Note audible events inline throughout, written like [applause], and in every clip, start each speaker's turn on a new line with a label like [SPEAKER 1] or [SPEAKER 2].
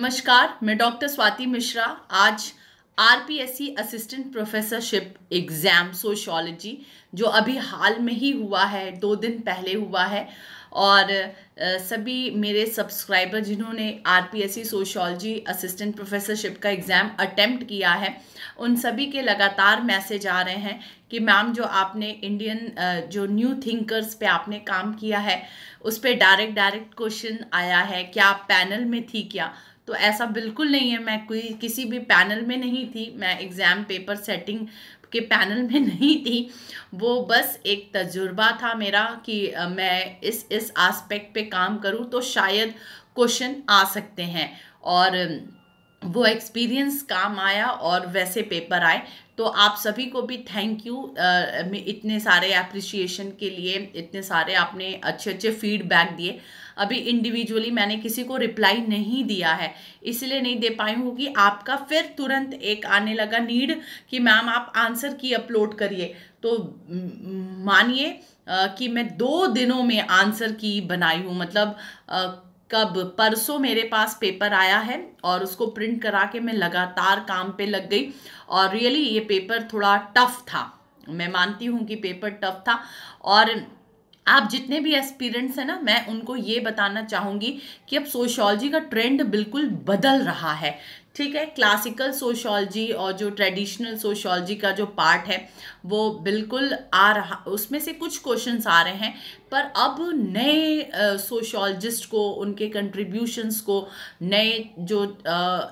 [SPEAKER 1] नमस्कार मैं डॉक्टर स्वाति मिश्रा आज आर असिस्टेंट प्रोफेसरशिप एग्ज़ाम सोशोलॉजी जो अभी हाल में ही हुआ है दो दिन पहले हुआ है और सभी मेरे सब्सक्राइबर जिन्होंने सी सोशोलॉजी असिस्टेंट प्रोफेसरशिप का एग्ज़ाम अटेम्प्ट किया है उन सभी के लगातार मैसेज आ रहे हैं कि मैम जो आपने इंडियन जो न्यू थिंकर्स पे आपने काम किया है उस पर डायरेक्ट डायरेक्ट क्वेश्चन आया है क्या आप पैनल में थी क्या तो ऐसा बिल्कुल नहीं है मैं कोई किसी भी पैनल में नहीं थी मैं एग्ज़ाम पेपर सेटिंग के पैनल में [laughs] नहीं थी वो बस एक तजुर्बा था मेरा कि मैं इस इस आस्पेक्ट पे काम करूँ तो शायद क्वेश्चन आ सकते हैं और वो एक्सपीरियंस काम आया और वैसे पेपर आए तो आप सभी को भी थैंक यू इतने सारे अप्रिसिएशन के लिए इतने सारे आपने अच्छे अच्छे फीडबैक दिए अभी इंडिविजुअली मैंने किसी को रिप्लाई नहीं दिया है इसलिए नहीं दे पाई हूँ कि आपका फिर तुरंत एक आने लगा नीड कि मैम आप आंसर की अपलोड करिए तो मानिए कि मैं दो दिनों में आंसर की बनाई हूँ मतलब आ, कब परसों मेरे पास पेपर आया है और उसको प्रिंट करा के मैं लगातार काम पे लग गई और रियली ये पेपर थोड़ा टफ था मैं मानती हूँ कि पेपर टफ था और आप जितने भी एस्पिरेंट्स हैं ना मैं उनको ये बताना चाहूँगी कि अब सोशोलॉजी का ट्रेंड बिल्कुल बदल रहा है ठीक है क्लासिकल सोशोलॉजी और जो ट्रेडिशनल सोशोलॉजी का जो पार्ट है वो बिल्कुल आ रहा उसमें से कुछ क्वेश्चंस आ रहे हैं पर अब नए सोशोलॉजिस्ट को उनके कंट्रीब्यूशंस को नए जो uh,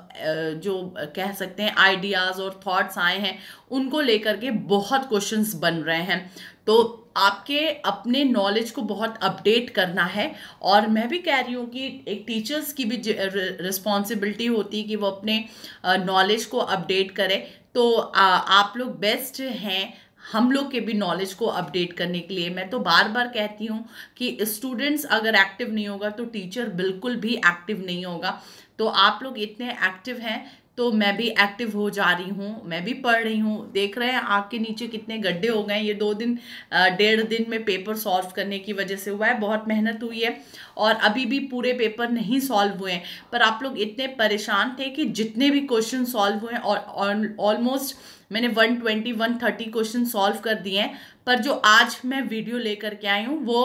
[SPEAKER 1] जो कह सकते हैं आइडियाज़ और थॉट्स आए हैं उनको लेकर के बहुत क्वेश्चंस बन रहे हैं तो आपके अपने नॉलेज को बहुत अपडेट करना है और मैं भी कह रही हूँ कि एक टीचर्स की भी रिस्पॉन्सिबिलिटी होती है कि वो अपने नॉलेज को अपडेट करें तो आ, आप लोग बेस्ट हैं हम लोग के भी नॉलेज को अपडेट करने के लिए मैं तो बार बार कहती हूँ कि स्टूडेंट्स अगर एक्टिव नहीं होगा तो टीचर बिल्कुल भी एक्टिव नहीं होगा तो आप लोग इतने एक्टिव हैं तो मैं भी एक्टिव हो जा रही हूँ मैं भी पढ़ रही हूँ देख रहे हैं आँख के नीचे कितने गड्ढे हो गए ये दो दिन डेढ़ दिन में पेपर सॉल्व करने की वजह से हुआ है बहुत मेहनत हुई है और अभी भी पूरे पेपर नहीं सॉल्व हुए हैं पर आप लोग इतने परेशान थे कि जितने भी क्वेश्चन सॉल्व हुए हैं और ऑलमोस्ट मैंने 120 130 क्वेश्चन सॉल्व कर दिए हैं पर जो आज मैं वीडियो लेकर के आई हूँ वो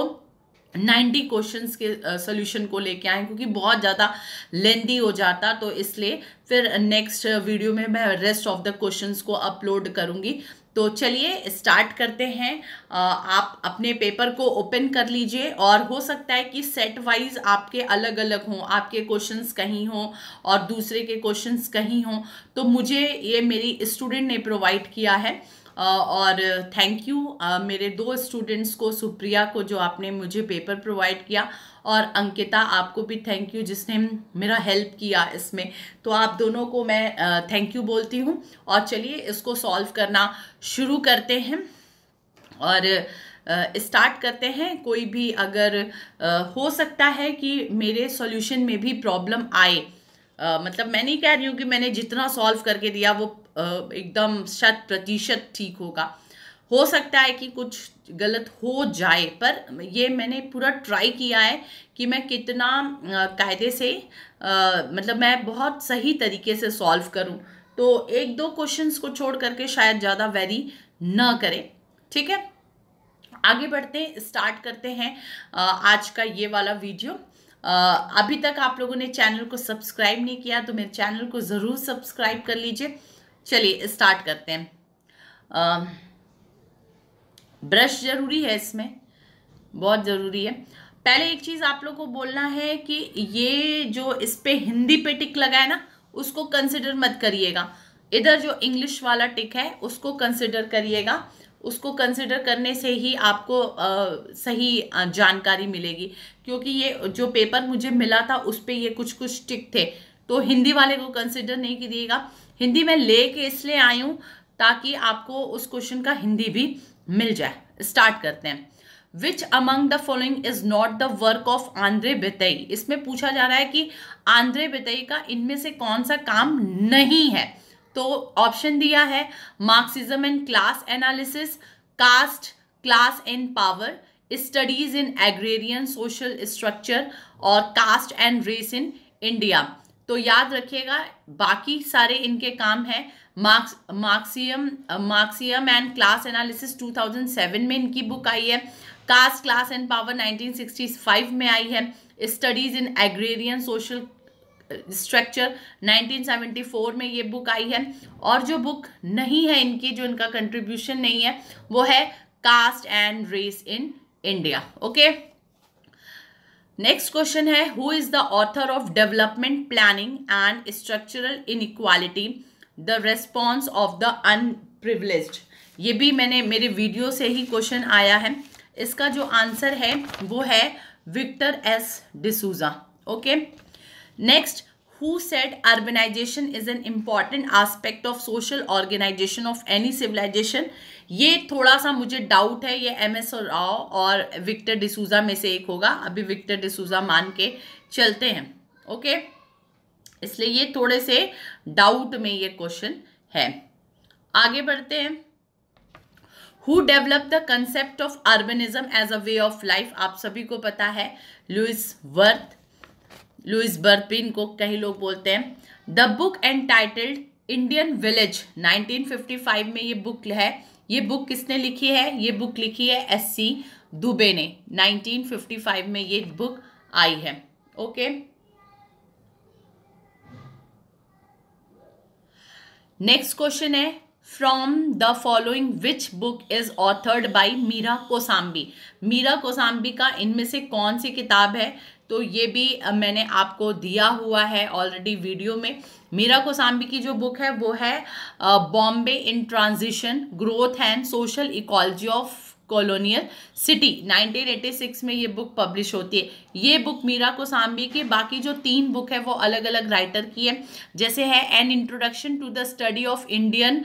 [SPEAKER 1] नाइन्टी क्वेश्चन के सोल्यूशन uh, को लेके आए क्योंकि बहुत ज़्यादा लेंदी हो जाता तो इसलिए फिर नेक्स्ट वीडियो में मैं रेस्ट ऑफ द क्वेश्चंस को अपलोड करूँगी तो चलिए स्टार्ट करते हैं uh, आप अपने पेपर को ओपन कर लीजिए और हो सकता है कि सेट वाइज आपके अलग अलग हों आपके क्वेश्चंस कहीं हों और दूसरे के क्वेश्चंस कहीं हों तो मुझे ये मेरी स्टूडेंट ने प्रोवाइड किया है और थैंक यू मेरे दो स्टूडेंट्स को सुप्रिया को जो आपने मुझे पेपर प्रोवाइड किया और अंकिता आपको भी थैंक यू जिसने मेरा हेल्प किया इसमें तो आप दोनों को मैं थैंक यू बोलती हूँ और चलिए इसको सॉल्व करना शुरू करते हैं और स्टार्ट uh, करते हैं कोई भी अगर uh, हो सकता है कि मेरे सॉल्यूशन में भी प्रॉब्लम आए uh, मतलब मैं नहीं कह रही हूँ कि मैंने जितना सॉल्व करके दिया वो एकदम शत प्रतिशत ठीक होगा हो सकता है कि कुछ गलत हो जाए पर ये मैंने पूरा ट्राई किया है कि मैं कितना कायदे से आ, मतलब मैं बहुत सही तरीके से सॉल्व करूं तो एक दो क्वेश्चंस को छोड़ करके शायद ज़्यादा वेरी ना करें ठीक है आगे बढ़ते हैं स्टार्ट करते हैं आज का ये वाला वीडियो अभी तक आप लोगों ने चैनल को सब्सक्राइब नहीं किया तो मेरे चैनल को ज़रूर सब्सक्राइब कर लीजिए चलिए स्टार्ट करते हैं ब्रश ज़रूरी है इसमें बहुत ज़रूरी है पहले एक चीज़ आप लोग को बोलना है कि ये जो इस पर हिंदी पे टिक लगा है ना उसको कंसिडर मत करिएगा इधर जो इंग्लिश वाला टिक है उसको कंसिडर करिएगा उसको कंसिडर करने से ही आपको आ, सही जानकारी मिलेगी क्योंकि ये जो पेपर मुझे मिला था उस पर ये कुछ कुछ टिक थे तो हिंदी वाले को कंसिडर नहीं करिएगा हिंदी में ले के इसलिए आई हूं ताकि आपको उस क्वेश्चन का हिंदी भी मिल जाए स्टार्ट करते हैं which among the following is not the work of Andre Beteille इसमें पूछा जा रहा है कि आंध्रे बितई का इनमें से कौन सा काम नहीं है तो ऑप्शन दिया है Marxism and class analysis caste class and power studies in agrarian social structure और caste and race in India तो याद रखिएगा बाकी सारे इनके काम हैं Marx Marxism Marxism and class analysis 2007 में इनकी बुक आई है कास्ट क्लास एंड पावर 1965 में आई है studies in agrarian social structure 1974 में ये बुक आई है और जो बुक नहीं है इनकी जो इनका कंट्रीब्यूशन नहीं है वो है caste and race in India okay next question है who is the author of development planning and structural inequality the response of the unprivileged ये भी मैंने मेरे वीडियो से ही क्वेश्चन आया है इसका जो आंसर है वो है Victor S D'Souza okay next who said urbanization is an important aspect of social organisation of any civilisation ये थोड़ा सा मुझे डाउट है ये एम एस राव और विक्टर डिसूजा में से एक होगा अभी विक्टर डिसूजा मान के चलते हैं ओके इसलिए ये थोड़े से डाउट में ये क्वेश्चन है आगे बढ़ते हैं who develop the concept of urbanism as a way of life आप सभी को पता है लुइस वर्थ लुइस बर्पिन को कई लोग बोलते हैं the book entitled Indian village 1955 में ये बुक है ये बुक किसने लिखी है ये बुक लिखी है एस सी दुबे ने 1955 में ये बुक आई है ओके नेक्स्ट क्वेश्चन है from the following which book is authored by Meera Kosambi Meera Kosambi का इनमें से कौन सी किताब है तो ये भी मैंने आपको दिया हुआ है ऑलरेडी वीडियो में मीरा कोसाम्बी की जो बुक है वो है Bombay in transition growth and social ecology of colonial city 1986 में ये बुक पब्लिश होती है ये बुक मीरा कोसाम्बी की बाकी जो तीन बुक है वो अलग अलग राइटर की है जैसे है an introduction to the study of Indian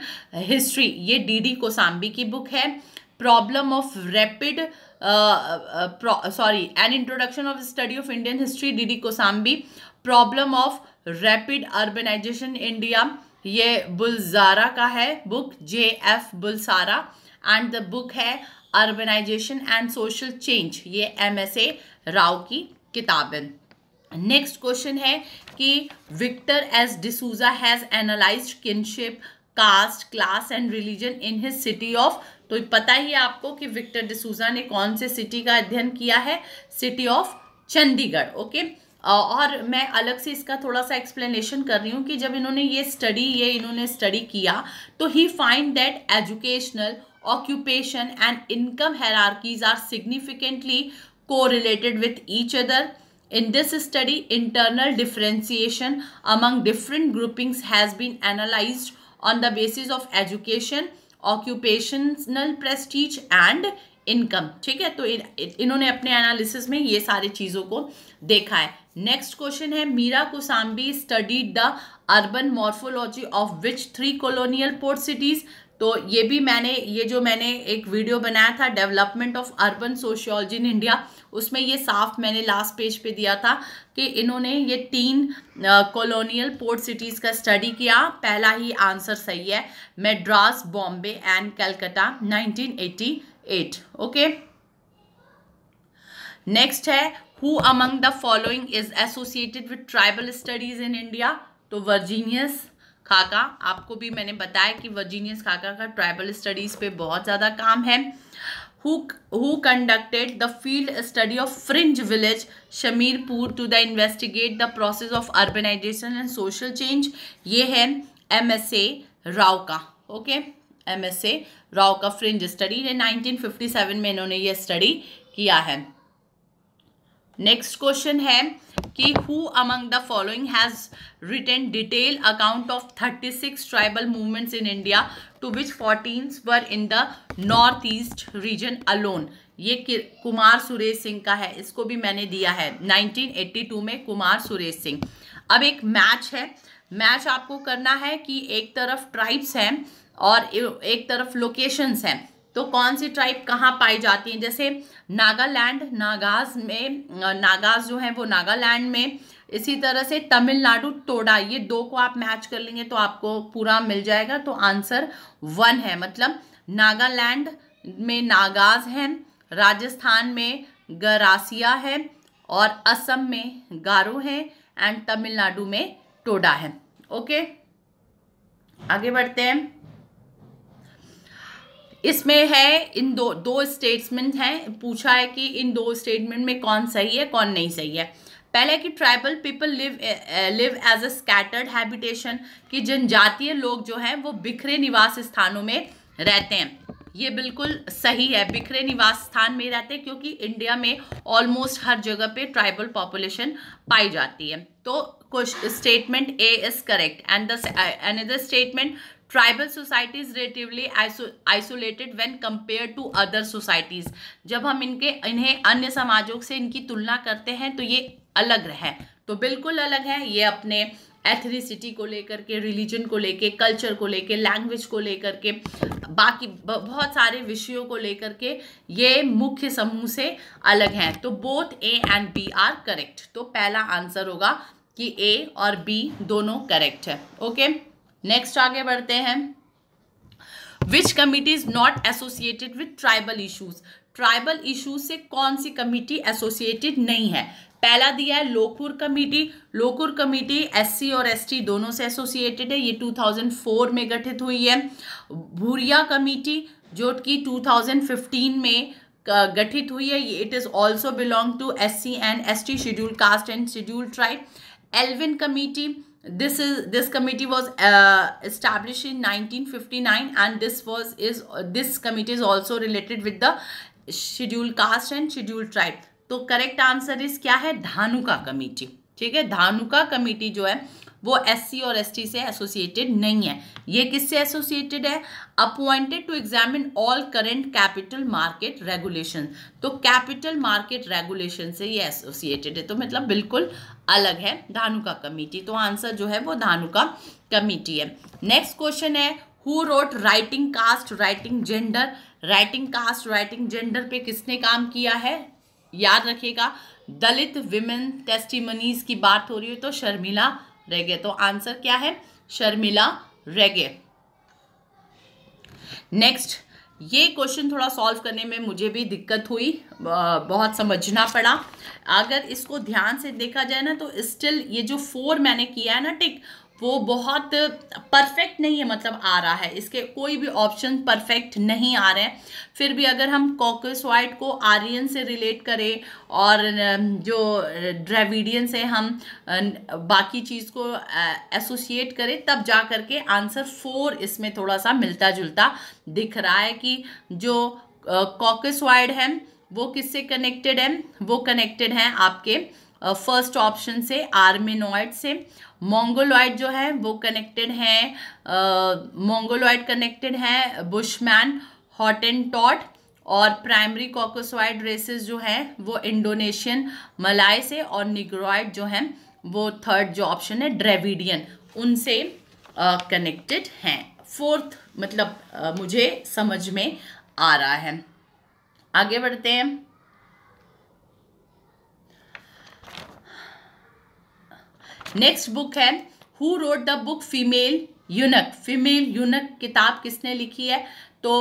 [SPEAKER 1] history ये डी डी कोसाम्बी की बुक है problem of rapid sorry an introduction of study of Indian history D D Kosambi problem of rapid urbanisation India ये बुलजारा का है book J F Bulsara and the book है urbanisation and social change ये M S A Rao की किताबें next question है कि Victor S D'Souza has analyse kinship caste class and religion in his city of तो पता ही है आपको कि विक्टर डिसूजा ने कौन से सिटी का अध्ययन किया है city of Chandigarh okay okay? और मैं अलग से इसका थोड़ा सा एक्सप्लेनेशन कर रही हूँ कि जब इन्होंने ये स्टडी ये इन्होंने स्टडी किया तो he find that educational occupation and income hierarchies are significantly correlated with each other in this study internal differentiation among different groupings has been analyse on the basis of education occupational prestige and income ठीक है तो इन, इन्होंने अपने analysis में ये सारी चीज़ों को देखा है नेक्स्ट क्वेश्चन है Meera Kosambi studied the urban morphology of which three colonial port cities तो ये भी मैंने ये जो मैंने एक वीडियो बनाया था development of urban sociology in India उसमें ये साफ मैंने लास्ट पेज पे दिया था कि इन्होंने ये तीन कॉलोनियल पोर्ट सिटीज़ का स्टडी किया पहला ही आंसर सही है Madras Bombay and Calcutta 1980 eight okay next है who among the following is associated with tribal studies in India तो वर्जीनियस खाका आपको भी मैंने बताया कि वर्जीनियस खाका का ट्राइबल स्टडीज पे बहुत ज़्यादा काम है who conducted the field study of fringe village Shamirpur to the investigate the process of urbanisation and social change ये है एम एस ए राव का okay okay? M S A Rao का फ्रिंज स्टडी ये 1957 में इन्होंने ये स्टडी किया है नेक्स्ट क्वेश्चन है कि who among the following has written detail account of 36 tribal movements in India to which 14 were in the north east region alone ये कुमार सुरेश सिंह का है इसको भी मैंने दिया है 1982 में कुमार सुरेश सिंह अब एक मैच है मैच आपको करना है कि एक तरफ ट्राइब्स हैं और एक तरफ लोकेशंस हैं तो कौन सी ट्राइब कहाँ पाई जाती हैं जैसे नागालैंड नागाज में नागाज जो है वो नागालैंड में इसी तरह से तमिलनाडु टोडा ये दो को आप मैच कर लेंगे तो आपको पूरा मिल जाएगा तो आंसर वन है मतलब नागालैंड में नागाज हैं राजस्थान में गरासिया है और असम में गारो है एंड तमिलनाडु में टोडा है ओके आगे बढ़ते हैं इसमें है इन दो दो स्टेटमेंट हैं पूछा है कि इन दो स्टेटमेंट में कौन सही है कौन नहीं सही है पहले कि tribal people live live as a scattered habitation कि जनजातीय लोग जो हैं वो बिखरे निवास स्थानों में रहते हैं ये बिल्कुल सही है बिखरे निवास स्थान में रहते हैं क्योंकि इंडिया में ऑलमोस्ट हर जगह पे ट्राइबल पॉपुलेशन पाई जाती है तो कुछ statement A is correct and the and the statement tribal societies relatively isolated when compare to other societies जब हम इनके इन्हें अन्य समाजों से इनकी तुलना करते हैं तो ये अलग हैं तो बिल्कुल अलग है ये अपने एथनिसिटी को लेकर के रिलीजन को लेके कल्चर को लेके लैंग्वेज को लेकर के बाकी बहुत सारे विषयों को लेकर के ये मुख्य समूह से अलग हैं तो both A and B are correct तो पहला आंसर होगा कि ए और बी दोनों करेक्ट है ओके okay? नेक्स्ट आगे बढ़ते हैं which committee is not associated with tribal issues tribal issues से कौन सी कमेटी एसोसिएटेड नहीं है पहला दिया है Lokur committee Lokur committee SC और एसटी दोनों से एसोसिएटेड है ये 2004 में गठित हुई है भूरिया कमेटी जो कि 2015 में गठित हुई है ये it is also belong to S C and S T schedule caste and schedule tribe Elwin committee this is this committee was uh, established in 1959 and this was is uh, this committee is also related with the scheduled caste and scheduled tribe तो correct answer इस क्या है Dhanuka committee ठीक है Dhanuka committee जो है वो SC और एसटी से एसोसिएटेड नहीं है ये किससे एसोसिएटेड है appointed to examine all current capital market regulation तो कैपिटल मार्केट रेगुलेशन से ये एसोसिएटेड है तो मतलब बिल्कुल अलग है धानुका कमेटी तो आंसर जो है वो धानुका कमेटी है नेक्स्ट क्वेश्चन है who wrote writing caste writing gender writing caste writing gender पे किसने काम किया है याद रखिएगा दलित विमेन टेस्टिमनीज की बात हो रही है तो शर्मिला रेगे तो आंसर क्या है शर्मिला रेगे नेक्स्ट ये क्वेश्चन थोड़ा सॉल्व करने में मुझे भी दिक्कत हुई बहुत समझना पड़ा अगर इसको ध्यान से देखा जाए ना तो स्टिल ये जो फोर मैंने किया है ना टिक वो बहुत परफेक्ट नहीं है मतलब आ रहा है इसके कोई भी ऑप्शन परफेक्ट नहीं आ रहे हैं फिर भी अगर हम कॉकस वाइट को आर्यन से रिलेट करें और जो ड्रेविडियन से हम बाकी चीज़ को एसोसिएट करें तब जा करके आंसर फोर इसमें थोड़ा सा मिलता जुलता दिख रहा है कि जो कॉकस वाइड है वो किससे कनेक्टेड है वो कनेक्टेड हैं आपके फर्स्ट ऑप्शन से आर्मेनॉइड से मोंगोलॉइड जो है वो कनेक्टेड है मोंगोलॉइड कनेक्टेड है बुशमैन हॉट एंड टॉट और प्राइमरी कॉकोसॉइड रेसेस जो है वो इंडोनेशियन मलाय से और निग्रोइड जो है वो थर्ड जो ऑप्शन है ड्रेविडियन उनसे कनेक्टेड uh, हैं फोर्थ मतलब uh, मुझे समझ में आ रहा है आगे बढ़ते हैं नेक्स्ट बुक है who wrote the book female eunuch female eunuch किताब किसने लिखी है तो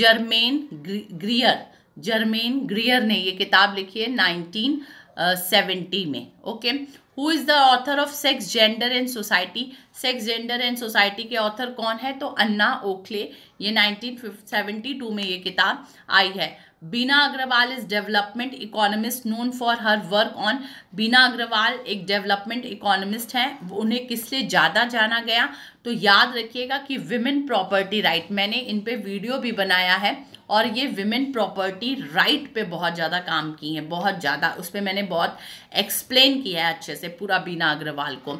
[SPEAKER 1] जर्मेन ग्रियर जर्मेन ग्रियर ने ये किताब लिखी है नाइनटीन सेवेंटी में okay who is the author of sex gender and society sex gender and society के ऑथर कौन है तो अन्ना ओखले ये नाइनटीन सेवेंटी टू में ये किताब आई है Bina Agarwal is development economist known for her work on Bina Agarwal एक डेवलपमेंट इकोनॉमिस्ट हैं उन्हें किस लिए ज़्यादा जाना गया तो याद रखिएगा कि विमेन प्रॉपर्टी राइट मैंने इन पे वीडियो भी बनाया है और ये विमेन प्रॉपर्टी राइट पे बहुत ज़्यादा काम की हैं बहुत ज़्यादा उस पर मैंने बहुत एक्सप्लेन किया है अच्छे से पूरा बीना अग्रवाल को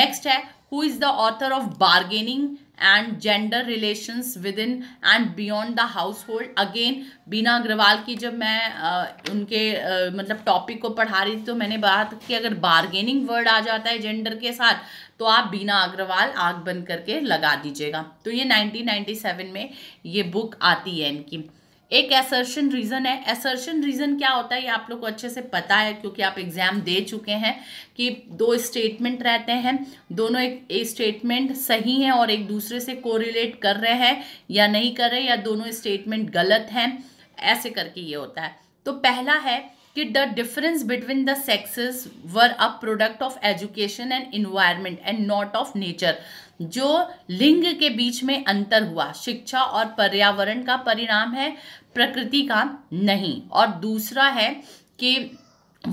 [SPEAKER 1] नेक्स्ट है who is the author of bargaining and gender relations within and beyond the household again Bina Agarwal की जब मैं आ, उनके आ, मतलब टॉपिक को पढ़ा रही थी तो मैंने बात कि अगर बारगेनिंग वर्ड आ जाता है जेंडर के साथ तो आप बीना अग्रवाल आग बंद करके लगा दीजिएगा तो ये 1997 में ये बुक आती है इनकी एक एसर्शन रीज़न है एसर्शन रीज़न क्या होता है ये आप लोग को अच्छे से पता है क्योंकि आप एग्ज़ाम दे चुके हैं कि दो स्टेटमेंट रहते हैं दोनों एक स्टेटमेंट सही हैं और एक दूसरे से कोरिलेट कर रहे हैं या नहीं कर रहे या दोनों स्टेटमेंट गलत हैं ऐसे करके ये होता है तो पहला है कि the difference between the sexes were a product of education and environment and not of nature जो लिंग के बीच में अंतर हुआ शिक्षा और पर्यावरण का परिणाम है प्रकृति का नहीं और दूसरा है कि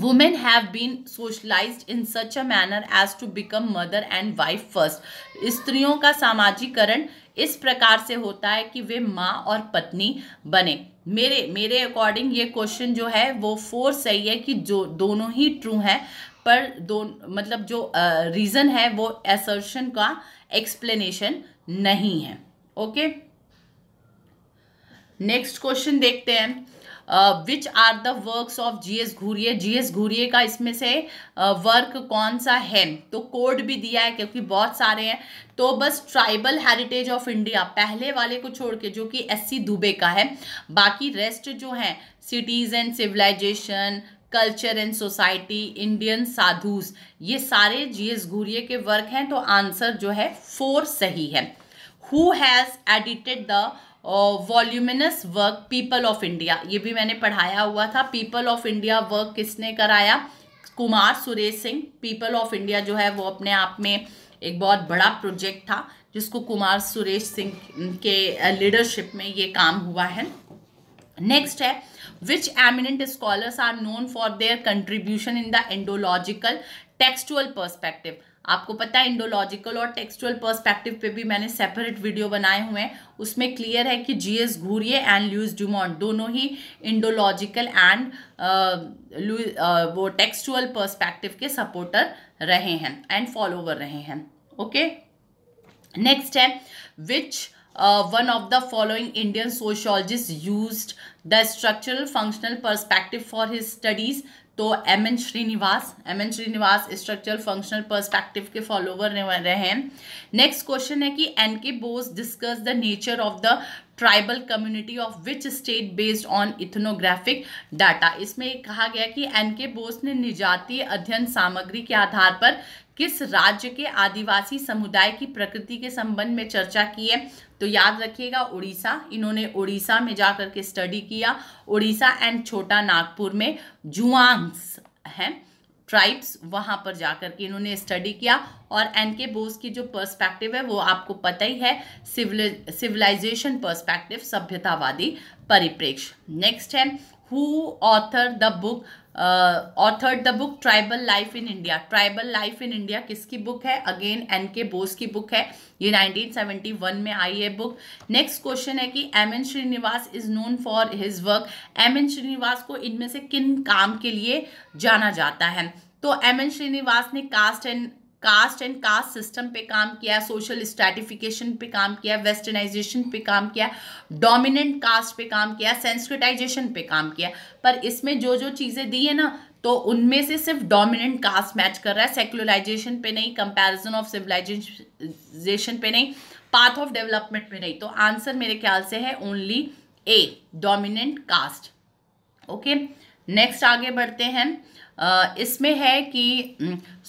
[SPEAKER 1] women have been socialise in such a manner as to become mother and wife first स्त्रियों का सामाजिकरण इस प्रकार से होता है कि वे माँ और पत्नी बने मेरे मेरे अकॉर्डिंग ये क्वेश्चन जो है वो फोर सही है कि जो दोनों ही ट्रू हैं पर दो मतलब जो रीज़न है वो एसर्शन का एक्सप्लेनेशन नहीं है ओके नेक्स्ट क्वेश्चन देखते हैं which are the works of G S Ghurye S Ghurye का इसमें से वर्क uh, कौन सा है तो कोड भी दिया है क्योंकि बहुत सारे हैं तो बस ट्राइबल हेरिटेज ऑफ इंडिया पहले वाले को छोड़ के जो कि एस सी दुबे का है बाकी रेस्ट जो हैं cities and civilisation culture and society Indian sadhus ये सारे जी एस घूरिए के वर्क हैं तो आंसर जो है फोर सही है who has edited the voluminous work people of India ये भी मैंने पढ़ाया हुआ था पीपल ऑफ इंडिया वर्क किसने कराया Kumar Suresh Singh people of India जो है वो अपने आप में एक बहुत बड़ा प्रोजेक्ट था जिसको कुमार सुरेश सिंह के लीडरशिप में ये काम हुआ है नेक्स्ट है which eminent scholars are known for their contribution in the Indological textual perspective आपको पता है इंडोलॉजिकल और टेक्सचुअल पर्सपेक्टिव पे भी मैंने सेपरेट वीडियो बनाए हुए हैं उसमें क्लियर है कि G S Ghurye and Louis Dumont दोनों ही इंडोलॉजिकल एंड uh, uh, वो टेक्सचुअल पर्सपेक्टिव के सपोर्टर रहे हैं एंड फॉलोवर रहे हैं ओके नेक्स्ट है which one of the following Indian sociologist use the structural functional perspective for his studies तो M N Srinivas M N Srinivas structural functional perspective के follower रहे हैं नेक्स्ट क्वेश्चन है कि N K Bose discuss the nature of the tribal community of which state based on ethnographic data इसमें कहा गया कि एन के बोस ने निजाती अध्ययन सामग्री के आधार पर किस राज्य के आदिवासी समुदाय की प्रकृति के संबंध में चर्चा की है तो याद रखिएगा उड़ीसा इन्होंने उड़ीसा में जाकर के स्टडी किया उड़ीसा एंड छोटा नागपुर में जुआंग्स हैं ट्राइब्स वहां पर जाकर के इन्होंने स्टडी किया और एन के बोस की जो पर्सपेक्टिव है वो आपको पता ही है सिविलाइजेशन पर्सपेक्टिव सभ्यतावादी परिप्रेक्ष्य नेक्स्ट है who author the book authored the book tribal life in India tribal life in India किसकी बुक है अगेन एन के बोस की बुक है ये 1971 में आई है बुक नेक्स्ट क्वेश्चन है कि M N Srinivas is known for his work M N Srinivas को इनमें से किन काम के लिए जाना जाता है तो एम एन श्रीनिवास ने caste and caste and caste system पे काम किया सोशल स्ट्रेटिफिकेशन पे काम किया वेस्टर्नाइजेशन पे काम किया डोमिनेंट कास्ट पे काम किया सेंस्क्रिटाइजेशन पे काम किया पर इसमें जो जो चीज़ें दी है ना तो उनमें से सिर्फ डोमिनेंट कास्ट मैच कर रहा है सेकुलराइजेशन पे नहीं कंपैरिजन ऑफ सिविलाइजेशन पे नहीं पाथ ऑफ डेवलपमेंट पे नहीं तो आंसर मेरे ख्याल से है only a dominant caste okay next आगे बढ़ते हैं इसमें है कि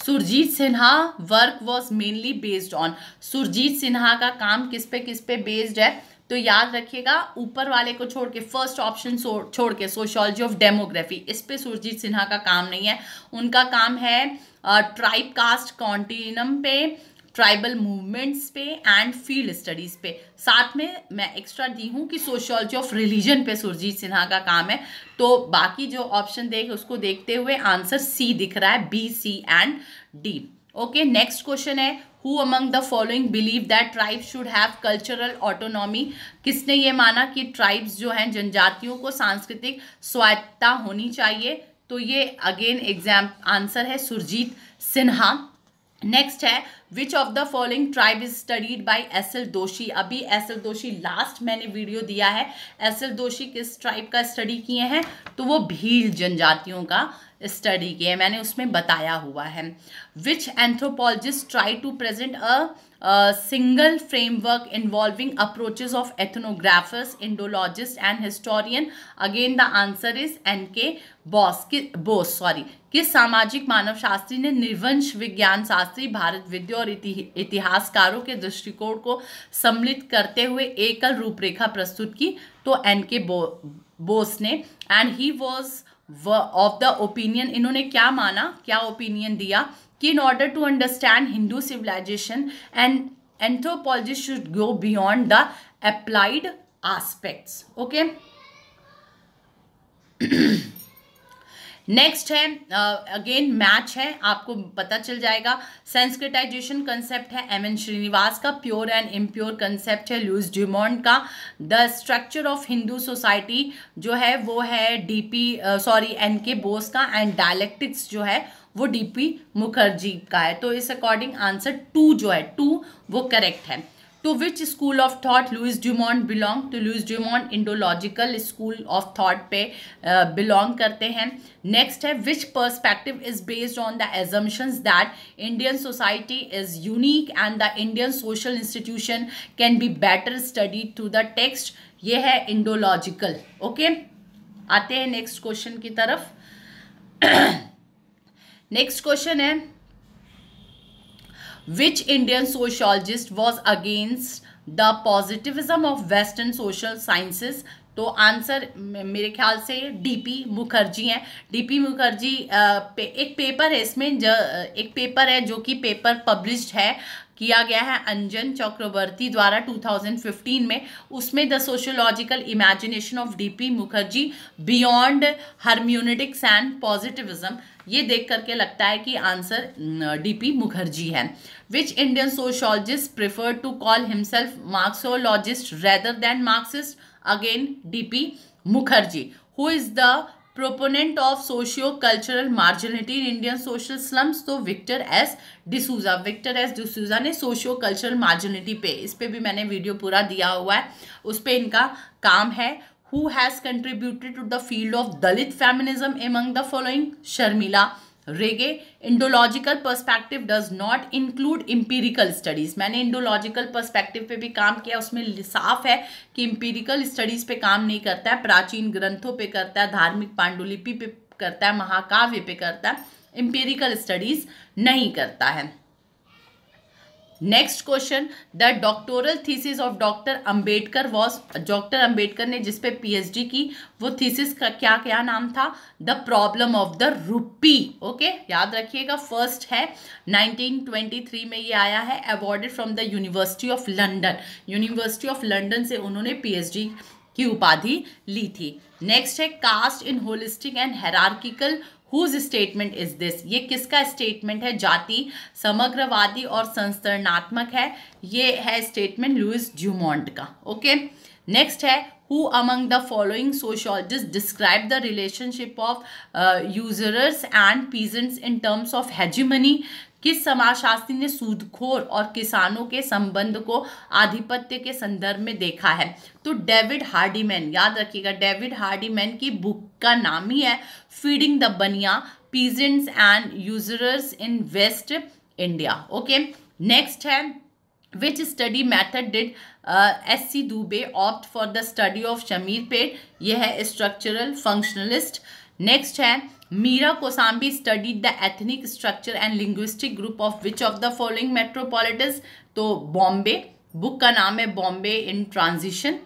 [SPEAKER 1] Surajit Sinha work was mainly based on Surajit Sinha का काम किस पे किस पे बेस्ड है तो याद रखिएगा ऊपर वाले को छोड़ के फर्स्ट ऑप्शन छोड़ के सोशोलॉजी ऑफ डेमोग्राफी इस पे सुरजीत सिन्हा का काम नहीं है उनका काम है ट्राइब कास्ट कॉन्टिनम पे ट्राइबल मूवमेंट्स पे एंड फील्ड स्टडीज़ पे साथ में मैं एक्स्ट्रा दी हूँ कि सोशियोलॉजी ऑफ रिलीजन पे सुरजीत सिन्हा का काम है तो बाकी जो ऑप्शन देख उसको देखते हुए आंसर सी दिख रहा है B C and D okay next question है who among the following believe that tribe should have cultural autonomy किसने ये माना कि ट्राइब्स जो हैं जनजातियों को सांस्कृतिक स्वायत्ता होनी चाहिए तो ये अगेन एग्जाम आंसर है सुरजीत सिन्हा नेक्स्ट है which of the following tribe is studied by S L Doshi अभी एस एल दोषी लास्ट मैंने वीडियो दिया है एस एल दोषी किस ट्राइब का स्टडी किए हैं तो वो भील जनजातियों का स्टडी किए मैंने उसमें बताया हुआ है which anthropologist try to present a single framework involving approaches of ethnographers indologist and historian again the answer is N K Bose कि बोस सॉरी किस सामाजिक मानव शास्त्री ने निर्वंश विज्ञान शास्त्री भारत विद्या और इति, इतिहासकारों के दृष्टिकोण को सम्मिलित करते हुए एकल रूपरेखा प्रस्तुत की तो एन के बो बोस ने and he was of the opinion इन्होंने क्या माना क्या ओपिनियन दिया कि in order to understand Hindu civilization and anthropology should go beyond the applied aspects okay next है अगेन uh, मैच है आपको पता चल जाएगा सेंस्क्रिटाइजेशन कंसेप्ट है एम एन श्रीनिवास का प्योर एंड इम्प्योर कंसेप्ट है लूज ड्यूमोंट का the structure of Hindu society जो है वो है DP sorry N K Bose का एंड डायलेक्टिक्स जो है वो डीपी मुखर्जी का है तो इस अकॉर्डिंग आंसर टू जो है टू वो करेक्ट है to which school of thought Louis Dumont belong to Louis Dumont Indological school of thought पे belong करते हैं next है which perspective is based on the assumptions that Indian society is unique and the Indian social institution can be better studied through the text ये है Indological okay okay? आते हैं next question की तरफ next question है which Indian sociologist was against the positivism of western social sciences तो answer मेरे ख्याल से डीपी मुखर्जी हैं डीपी मुखर्जी पे, एक पेपर है इसमें ज, एक पेपर है जो कि पेपर पब्लिश्ड है किया गया है अंजन चक्रवर्ती द्वारा 2015 में उसमें the sociological imagination of D P Mukherjee beyond hermeneutics and positivism ये देख करके लगता है कि आंसर डीपी मुखर्जी है which Indian sociologist preferred to call himself Marxologist rather than Marxist? Again, D.P. Mukherjee, who is the proponent of socio-cultural marginality in Indian social slums तो Victor S D'Souza Victor S D'Souza ने socio cultural मार्जिनिटी पे इस पर भी मैंने video पूरा दिया हुआ है उस पर इनका काम है who has contributed to the field of Dalit feminism among the following Sharmila Rege indological perspective does not include empirical studies मैंने इंडोलॉजिकल पर्सपेक्टिव पे भी काम किया उसमें साफ है कि इंपीरिकल स्टडीज़ पे काम नहीं करता है प्राचीन ग्रंथों पे करता है धार्मिक पांडुलिपि पे करता है महाकाव्य पे करता है इंपेरिकल स्टडीज़ नहीं करता है next question the doctoral thesis of doctor Ambedkar was doctor Ambedkar ने जिसपे पी एच डी की वो थीसिस का क्या क्या नाम था the problem of the rupee okay याद रखिएगा फर्स्ट है 1923 में ये आया है awarded from the university of London university of London से उन्होंने पी एच डी की उपाधि ली थी नेक्स्ट है caste in holistic and hierarchical whose statement is this ये किसका स्टेटमेंट है जाति समग्रवादी और संस्तरणात्मक है ये है स्टेटमेंट लुइस ड्यूमोंट का ओके नेक्स्ट है who among the following sociologist describe the relationship of usurers and peasants in terms of hegemony किस समाजशास्त्री ने सूदखोर और किसानों के संबंध को आधिपत्य के संदर्भ में देखा है तो डेविड हार्डीमैन याद रखिएगा डेविड हार्डीमैन की बुक का नाम ही है feeding the Baniya peasants and usurers in West India okay next है which study method did S C Dube opt for the study of Shamirpet यह है स्ट्रक्चरल फंक्शनलिस्ट नेक्स्ट है Meera Kosambi studied the ethnic structure and linguistic group of which of the following metropolitan तो Bombay book का नाम है Bombay in transition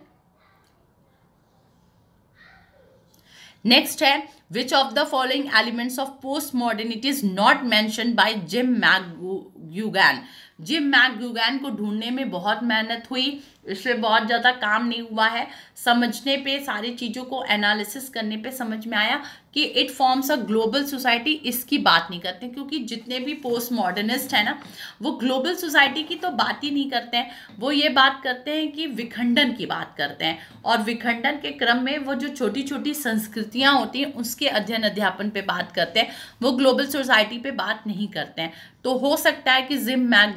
[SPEAKER 1] next है which of the following elements of post modernity is not mention by Jim McGuigan Jim McGuigan को ढूंढने में बहुत मेहनत हुई इससे बहुत ज़्यादा काम नहीं हुआ है समझने पे सारी चीज़ों को एनालिसिस करने पे समझ में आया कि it forms a global society इसकी बात नहीं करते क्योंकि जितने भी पोस्ट मॉडर्निस्ट हैं ना वो ग्लोबल सोसाइटी की तो बात ही नहीं करते हैं वो ये बात करते हैं कि विखंडन की बात करते हैं और विखंडन के क्रम में वो जो छोटी छोटी संस्कृतियाँ होती हैं उसके अध्ययन अध्यापन पर बात करते हैं वो ग्लोबल सोसाइटी पर बात नहीं करते हैं तो हो सकता है कि जिम मैक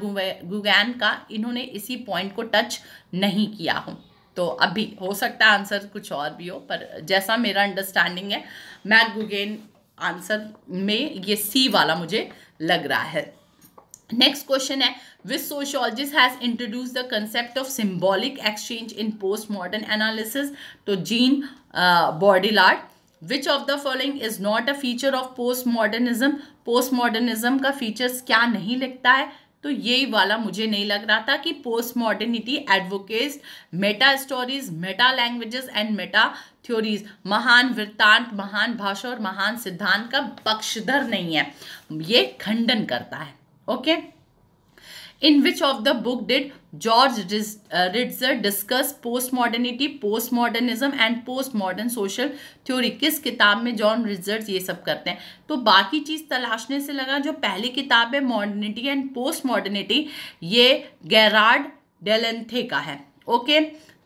[SPEAKER 1] गुगैन का इन्होंने इसी पॉइंट को टच नहीं किया हूँ तो अभी हो सकता है आंसर कुछ और भी हो पर जैसा मेरा अंडरस्टैंडिंग है मैक गुगेन आंसर में ये सी वाला मुझे लग रहा है नेक्स्ट क्वेश्चन है which sociologist has introduce the concept of symbolic exchange in post modern analysis to Jean Baudrillard which of the following is not a feature of post modernism post modernism का features क्या नहीं लिखता है तो ये वाला मुझे नहीं लग रहा था कि post modernity advocates meta stories meta languages and meta theories महान वृत्तांत महान भाषा और महान सिद्धांत का पक्षधर नहीं है ये खंडन करता है okay okay? In which of the book did George Ritzer discuss post modernity post modernism and post modern social theory किस किताब में जॉन रिजर्स ये सब करते हैं तो बाकी चीज़ तलाशने से लगा जो पहली किताब है मॉडर्निटी एंड पोस्ट मॉडर्निटी ये गैरार्ड डेलेंथे का है ओके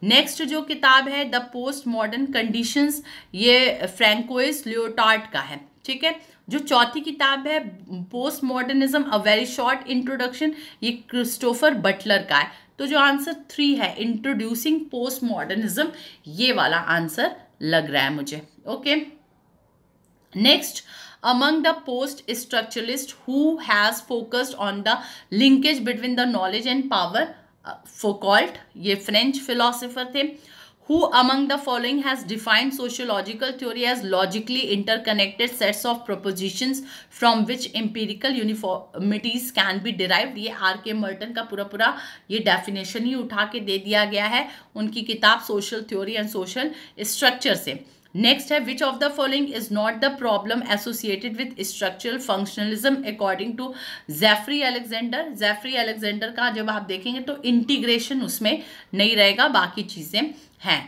[SPEAKER 1] नेक्स्ट जो किताब है द पोस्ट मॉडर्न कंडीशंस ये फ्रेंकोइस लियोटार्ट का है ठीक है जो चौथी किताब है post modernism a very short introduction ये क्रिस्टोफर बटलर का है तो जो आंसर थ्री है इंट्रोड्यूसिंग पोस्ट मॉडर्निज्म ये वाला आंसर लग रहा है मुझे okay next among the post structuralist who has focused on the linkage between the knowledge and power Foucault ये फ्रेंच फिलोसोफर थे who among the following has defined sociological theory as logically interconnected sets of propositions from which empirical uniformities can be derived ये R K Merton का पूरा पूरा ये definition ही उठा के दे दिया गया है उनकी किताब social theory and social structure से नेक्स्ट है which of the following is not the problem associated with structural functionalism according to Jeffrey Alexander Jeffrey Alexander का जब आप देखेंगे तो इंटीग्रेशन उसमें नहीं रहेगा बाकी चीज़ें हैं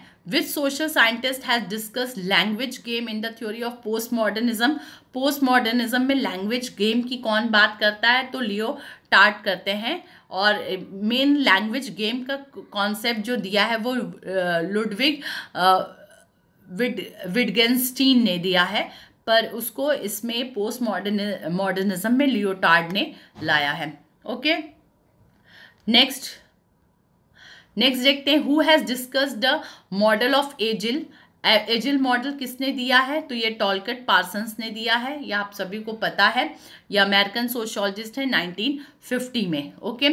[SPEAKER 1] social scientist has discuss language game in the theory of post modernism post modernism में लैंग्वेज गेम की कौन बात करता है तो लियो टार्ट करते हैं और मेन लैंग्वेज गेम का कॉन्सेप्ट जो दिया है वो लुडविग uh, विड विडगेंस्टीन ने दिया है पर उसको इसमें पोस्ट मॉडर्न मॉडर्निज्म में लियोटार्ड ने लाया है ओके नेक्स्ट नेक्स्ट देखते हैं who has discuss the model of AGIL AGIL model किसने दिया है तो ये टॉलकट पार्सन्स ने दिया है यह आप सभी को पता है यह अमेरिकन सोशोलॉजिस्ट है 1950 में okay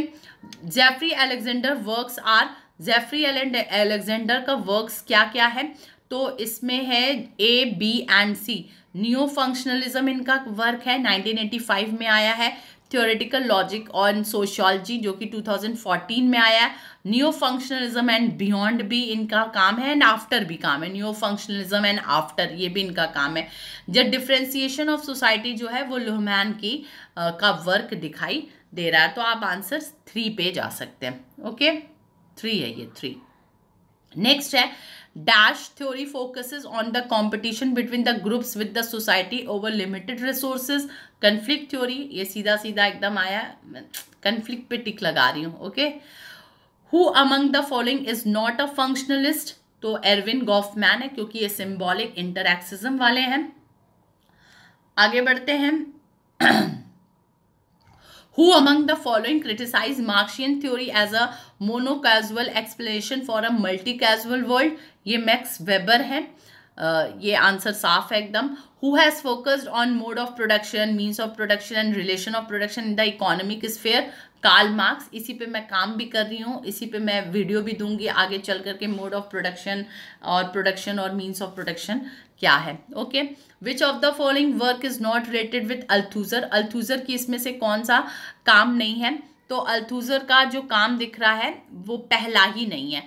[SPEAKER 1] Jeffrey Alexander works are Jeffrey Alexander का वर्क्स क्या क्या है तो इसमें है A B and C new functionalism इनका वर्क है 1985 में आया है थियोरेटिकल लॉजिक ऑन सोशियोलॉजी जो कि 2014 में आया है न्यू फंक्शनलिज्म एंड बियॉन्ड भी इनका काम है एंड आफ्टर भी काम है न्यू फंक्शनलिज्म एंड आफ्टर ये भी इनका काम है जब डिफ्रेंसिएशन ऑफ सोसाइटी जो है वो लुहमैन की आ, का वर्क दिखाई दे रहा है तो आप आंसर थ्री पे जा सकते हैं ओके थ्री है ये थ्री नेक्स्ट है dash theory focuses on the competition between the groups with the society over limited resources conflict theory ये सीधा सीधा एकदम आया conflict पे टिक लगा रही हूँ okay who among the following is not a functionalist तो एरविन गॉफमैन है क्योंकि ये सिम्बॉलिक इंटरक्सिज्म वाले हैं आगे बढ़ते हैं Who among the following criticized Marxian theory as a monocausal explanation for a multi-causal world? ये मैक्स वेबर हैं ये आंसर साफ है एकदम who has focused on mode of production means of production and relation of production in the economic sphere Karl Marx इसी पे मैं काम भी कर रही हूँ इसी पे मैं वीडियो भी दूंगी आगे चल करके मोड ऑफ प्रोडक्शन और प्रोडक्शन और मीन्स ऑफ प्रोडक्शन क्या है okay which of the following work is not related with Althusser Althusser की इसमें से कौन सा काम नहीं है तो अल्थूज़र का जो काम दिख रहा है वो पहला ही नहीं है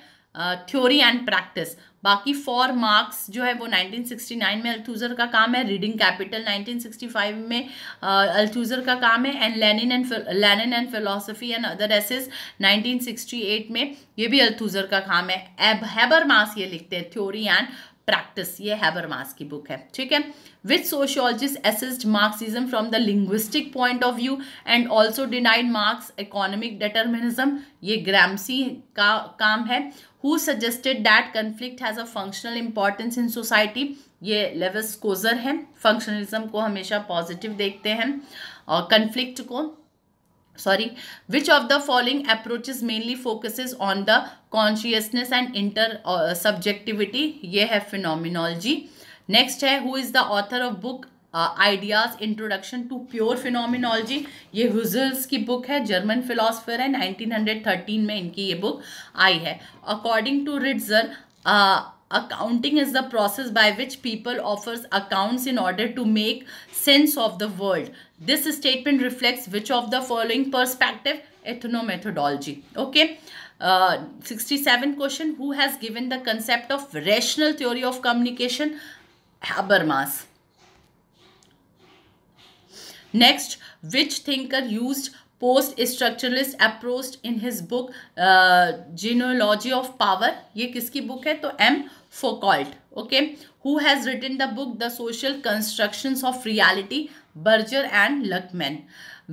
[SPEAKER 1] थ्योरी एंड प्रैक्टिस बाकी फॉर मार्क्स जो है वो 1969 में अल्थूज़र का काम है रीडिंग कैपिटल 1965 में अल्थूज़र का काम है and Lenin and Lenin and philosophy and other essays 1968 में ये भी अल्थूज़र का काम है एब हैबरमास ये लिखते हैं थ्योरी एंड प्रैक्टिस ये हैबर मास की बुक है ठीक है with sociologist assist Marxism from the linguistic point of view and also denied Marx economic determinism ये ग्रामसी का काम है who suggested that conflict has a functional importance इन सोसाइटी ये लेवस कोजर है फंक्शनलिज्म को हमेशा पॉजिटिव देखते हैं और कन्फ्लिक्ट को sorry which of the following approaches mainly focuses on the consciousness and intersubjectivity ये है फिनोमिनोलॉजी नेक्स्ट है who is the author of book ideas introduction to pure phenomenology ये हुजल्स की बुक है जर्मन फिलोसफर है 1913 में इनकी ये बुक आई है according to Ritzer accounting is the process by which people offers accounts in order to make sense of the world this statement reflects which of the following perspective ethnomethodology okay sixty seven question who has given the concept of rational theory of communication Habermas next which thinker use post structuralist approach in his book genealogy of power ये किसकी book है तो M Foucault okay who has written the book the social construction of reality Berger and Luckmann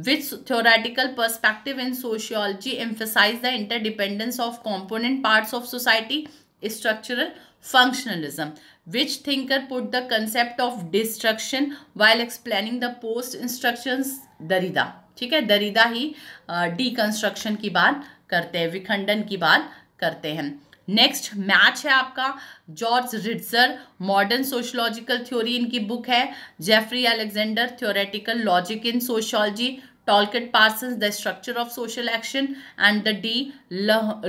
[SPEAKER 1] which theoretical perspective in sociology emphasize the interdependence of component part of society structural functionalism which thinker put the concept of destruction while explaining the post instructions darida ठीक है दरिदा ही construction uh, की बात करते हैं विखंडन की बात करते हैं नेक्स्ट मैच है आपका George Ritzer modern sociological theory इनकी बुक है Jeffrey Alexander theoretical logic in sociology Talcott Parsons the structure of social action and the D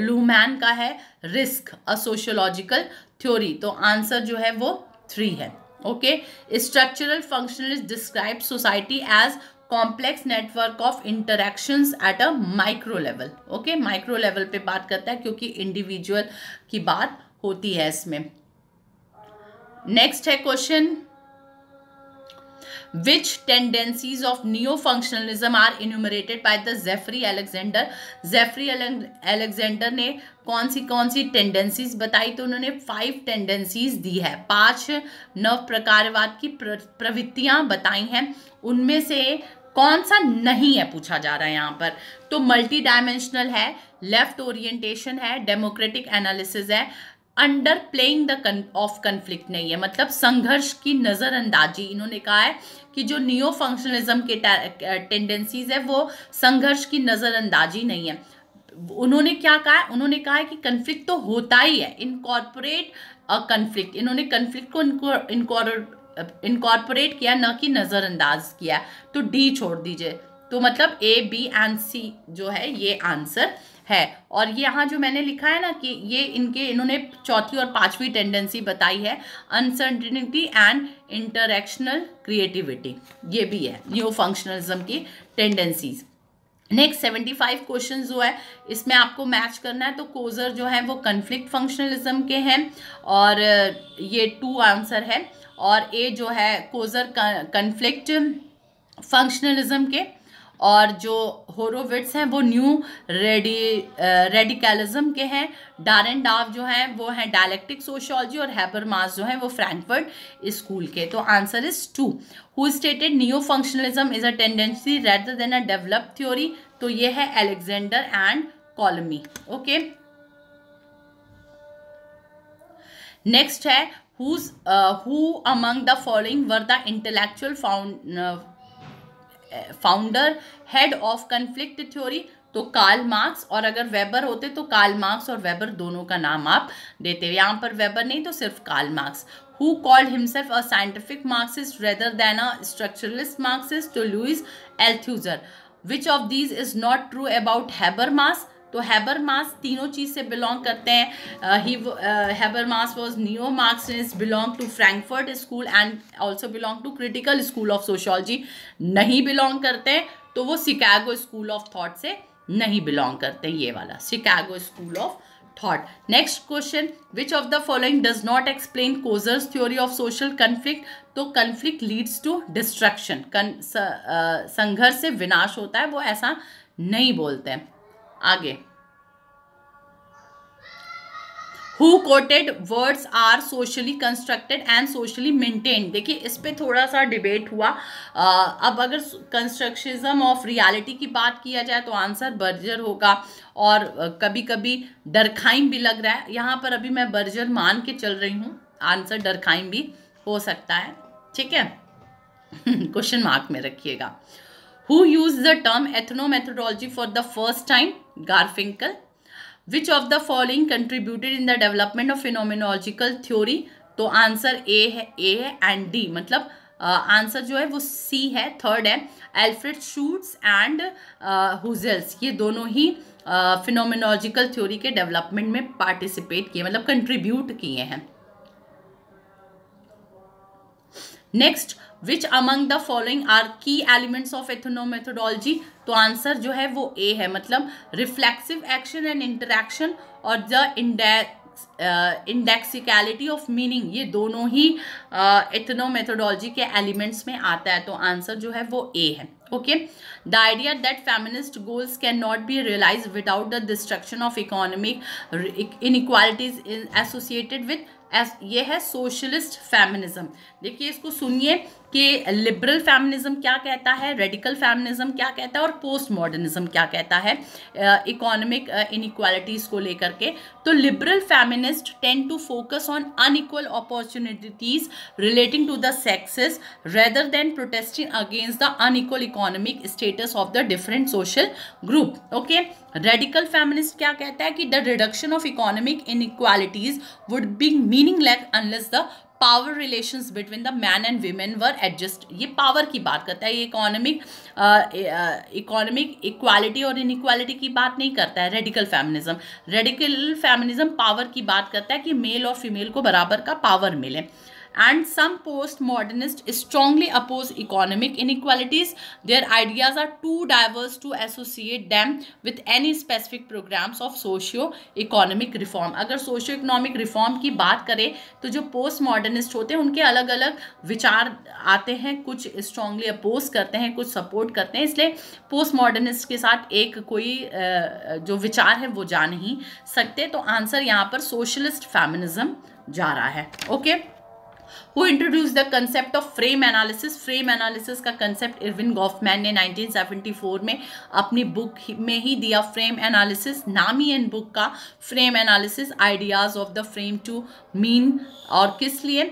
[SPEAKER 1] Luhmann का है रिस्क अ सोशोलॉजिकल थ्योरी तो आंसर जो है वो थ्री है okay structural functional is describe society as complex network of interactions at a micro level okay micro level पे बात करता है क्योंकि इंडिविजुअल की बात होती है इसमें नेक्स्ट है question which tendencies of neo-functionalism are enumerated by the Jeffrey Alexander Jeffrey Alexander ने कौन सी कौन सी टेंडेंसीज बताई तो उन्होंने फाइव टेंडेंसीज दी है पांच नव प्रकारवाद की प्रवृत्तियां बताई हैं उनमें से कौन सा नहीं है पूछा जा रहा है यहाँ पर तो मल्टी डायमेंशनल है लेफ्ट ओरिएंटेशन है डेमोक्रेटिक एनालिसिस है underplaying the of conflict नहीं है मतलब संघर्ष की नज़रअंदाजी इन्होंने कहा है कि जो नियो फंक्शनलिज्म के टेंडेंसीज है वो संघर्ष की नज़रअंदाजी नहीं है उन्होंने क्या कहा है उन्होंने कहा है कि कन्फ्लिक्ट तो होता ही है इनकॉर्पोरेट अ कन्फ्लिक्ट इन्होंने कन्फ्लिक्ट को इनकॉर्पोरेट किया न कि नज़रअंदाज किया तो डी छोड़ दीजिए तो मतलब ए बी एंड सी जो है ये आंसर है और ये यहाँ जो मैंने लिखा है ना कि ये इनके इन्होंने चौथी और पांचवी टेंडेंसी बताई है अनसर्टिनिटी एंड इंटरक्शनल क्रिएटिविटी ये भी है न्यू फंक्शनलिज्म की tendencies next seventy five question जो है इसमें आपको मैच करना है तो कोजर जो है वो कन्फ्लिक्ट फंक्शनलिज्म के हैं और ये टू आंसर है और ए जो है कोजर कन्फ्लिक्ट फंक्शनलिज्म के और जो होरोविट्स हैं वो न्यू रेडी रेडिकलिज्म के हैं डारन डाव जो हैं वो हैं डायलेक्टिक सोशियोलॉजी और मास जो हैं वो फ्रैंकफर्ट स्कूल के तो answer is two who stated new functionalism is a tendency rather than a develop theory तो ये है Alexander and Colomy okay next है who among the following were the intellectual found founder head of conflict theory तो Karl Marx और अगर weber होते तो Karl Marx और वेबर दोनों का नाम आप देते यहाँ पर वेबर नहीं तो सिर्फ Karl Marx who called himself a scientific Marxist rather than a structuralist Marxist two Louis Althusser which of these is not true about Habermas तो हैबर मास तीनों चीज़ से बिलोंग करते हैं ही Habermas was neo is belong to Frankfurt school and also belong to critical school of sociology नहीं belong करते तो वो शिकागो स्कूल ऑफ थॉट से नहीं बिलोंग करते ये वाला Chicago school of thought next question which of the following does not explain Coser's theory of social conflict तो कन्फ्लिक्ट लीड्स टू डिस्ट्रक्शन संघर्ष से विनाश होता है वो ऐसा नहीं बोलते हैं आगे who quoted words are socially constructed and socially maintain देखिए इस पर थोड़ा सा डिबेट हुआ आ, अब अगर कंस्ट्रक्शिज्म ऑफ रियालिटी की बात किया जाए तो आंसर बर्जर होगा और कभी कभी डरखाइम भी लग रहा है यहाँ पर अभी मैं बर्जर मान के चल रही हूँ आंसर डरखाइम भी हो सकता है ठीक है क्वेश्चन [laughs] मार्क में रखिएगा who use the term ethnomethodology for the first time garfinkel which of the following contributed in the development of phenomenological theory तो आंसर ए है ए है एंड डी मतलब आंसर uh, जो है वो सी है थर्ड है एल्फ्रेड शूट्स एंड हुजल्स ये दोनों ही फिनोमिनोलॉजिकल uh, थ्योरी के डेवलपमेंट में पार्टिसिपेट किए मतलब कंट्रीब्यूट किए हैं next which among the following are key elements of ethnomethodology methodology तो आंसर जो है वो ए है मतलब रिफ्लेक्सिव एक्शन एंड इंटरेक्शन और the index indexicality of meaning ये दोनों ही एथनो uh, मेथोडोलॉजी के एलिमेंट्स में आता है तो आंसर जो है वो ए है okay the idea that feminist goals can not be realize without the destruction of economic equalities associated with ये है सोशलिस्ट फेमिनिज्म देखिए इसको सुनिए कि लिबरल फेमिनिज्म क्या कहता है रेडिकल फैमिनिज्म क्या कहता है और पोस्ट मॉडर्निज्म क्या कहता है इकोनॉमिक इनक्वालिटीज़ को लेकर के तो liberal feminist tend to focus on unequal opportunities relating to the sexes rather than protesting against the unequal economic status of the different social group okay radical feminist क्या कहता है कि the reduction of economic inequalities would be meaningless unless the power relations between the man and women were adjust ये power की बात करता है ये इकोनॉमिक इकोनॉमिक इक्वालिटी और इनइक्वालिटी की बात नहीं करता है radical feminism radical feminism power की बात करता है कि मेल और फीमेल को बराबर का पावर मिले and some postmodernists strongly oppose economic inequalities. Their ideas are too diverse to associate them with any specific programs of socio-economic reform. agar socio-economic reform की बात करें तो जो postmodernist hote hain unke alag alag vichar aate hain kuch strongly oppose karte hain kuch support karte hain isliye postmodernist के साथ एक कोई जो विचार है वो जा नहीं सकते तो आंसर यहाँ पर सोशलिस्ट फेमिनिज्म जा रहा है okay okay? Who introduce the concept of frame analysis frame analysis का कंसेप्ट इरविन गॉफमैन ने 1974 में अपनी बुक में ही दिया फ्रेम एनालिसिस नाम ही इन बुक का frame analysis ideas of the frame to mean और किस लिए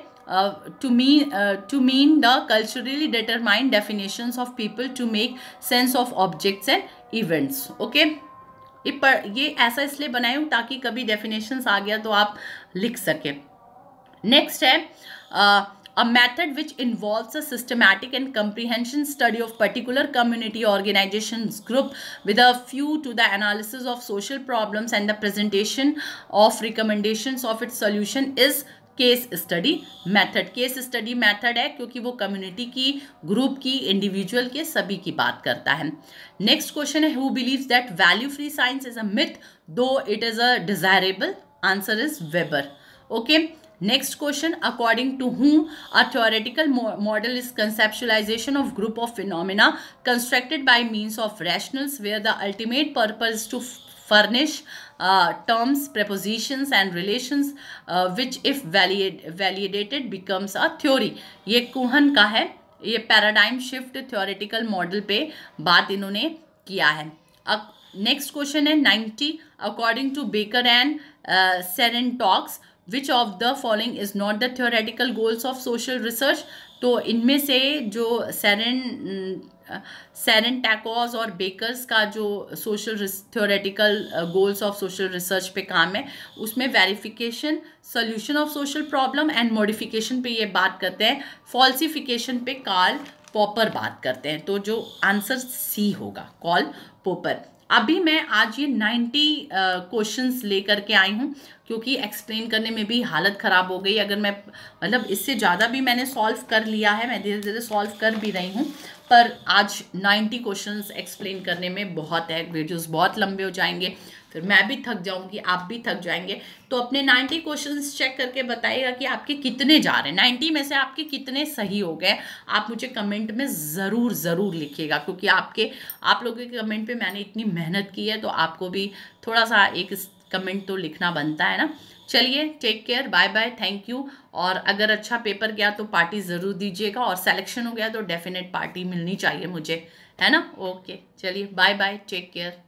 [SPEAKER 1] to mean to mean the culturally determined definition of people to make sense of objects and events okay ये पर ये ऐसा इसलिए बनाए हूँ ताकि कभी डेफिनेशंस आ गया तो आप लिख सकें नेक्स्ट है a method which involves a systematic and comprehension study of particular community organizations group with a view to the analysis of social problems and the presentation of recommendations of its solution is case study method case study method है क्योंकि वो community की group की individual के सभी की बात करता है नेक्स्ट क्वेश्चन है who believes that value free science is a myth though it is a desirable answer is Weber okay okay? Next question according to whom a theoretical model is conceptualization of group of phenomena constructed by means of rational where the ultimate purpose to furnish terms propositions and relation which if validated becomes a theory ये Kuhn का है ये paradigm shift theoretical model पे बात इन्होंने किया है next question है 90 अकॉर्डिंग टू बेकर एंड टॉक्स which of the following is not the theoretical goals of social research तो इनमें से जो सैरन सैरन टैकोज और बेकर्स का जो social theoretical goals of social research पे काम है उसमें verification solution of social problem and modification पे ये बात करते हैं फॉल्सिफिकेशन पे कॉल पॉपर बात करते हैं तो जो आंसर सी होगा कॉल पोपर अभी मैं आज ये 90 क्वेश्चंस ले लेकर के आई हूँ क्योंकि एक्सप्लेन करने में भी हालत ख़राब हो गई अगर मैं मतलब इससे ज़्यादा भी मैंने सॉल्व कर लिया है मैं धीरे धीरे सॉल्व कर भी रही हूँ पर आज 90 क्वेश्चंस एक्सप्लेन करने में बहुत है वीडियोस बहुत लंबे हो जाएंगे फिर मैं भी थक जाऊंगी आप भी थक जाएंगे तो अपने 90 क्वेश्चंस चेक करके बताइएगा कि आपके कितने जा रहे हैं 90 में से आपके कितने सही हो गए आप मुझे कमेंट में ज़रूर ज़रूर लिखिएगा क्योंकि आपके आप लोगों के कमेंट पे मैंने इतनी मेहनत की है तो आपको भी थोड़ा सा एक कमेंट तो लिखना बनता है ना चलिए take care bye bye thank you और अगर अच्छा पेपर गया तो पार्टी ज़रूर दीजिएगा और सेलेक्शन हो गया तो डेफिनेट पार्टी मिलनी चाहिए मुझे है ना ओके चलिए बाय बाय टेक केयर